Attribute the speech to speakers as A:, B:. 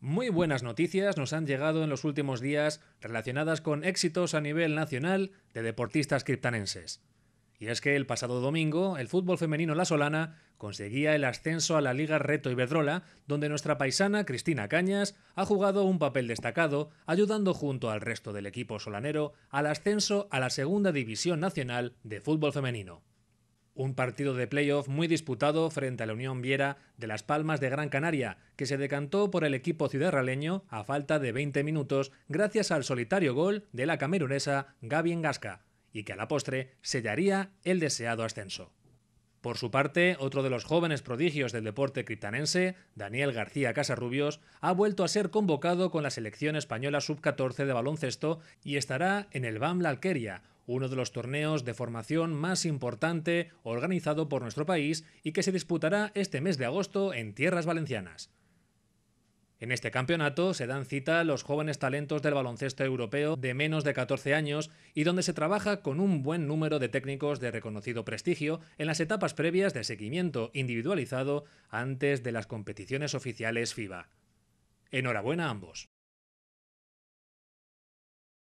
A: Muy buenas noticias nos han llegado en los últimos días relacionadas con éxitos a nivel nacional de deportistas criptanenses. Y es que el pasado domingo el fútbol femenino La Solana conseguía el ascenso a la Liga Reto Iberdrola, donde nuestra paisana Cristina Cañas ha jugado un papel destacado, ayudando junto al resto del equipo solanero al ascenso a la Segunda División Nacional de Fútbol Femenino. Un partido de playoff muy disputado frente a la Unión Viera de Las Palmas de Gran Canaria, que se decantó por el equipo ciudadraleño a falta de 20 minutos gracias al solitario gol de la camerunesa Gaby Engasca, y que a la postre sellaría el deseado ascenso. Por su parte, otro de los jóvenes prodigios del deporte criptanense, Daniel García Casarrubios, ha vuelto a ser convocado con la selección española sub-14 de baloncesto y estará en el BAM La Alqueria, uno de los torneos de formación más importante organizado por nuestro país y que se disputará este mes de agosto en tierras valencianas. En este campeonato se dan cita los jóvenes talentos del baloncesto europeo de menos de 14 años y donde se trabaja con un buen número de técnicos de reconocido prestigio en las etapas previas de seguimiento individualizado antes de las competiciones oficiales FIBA. Enhorabuena a ambos.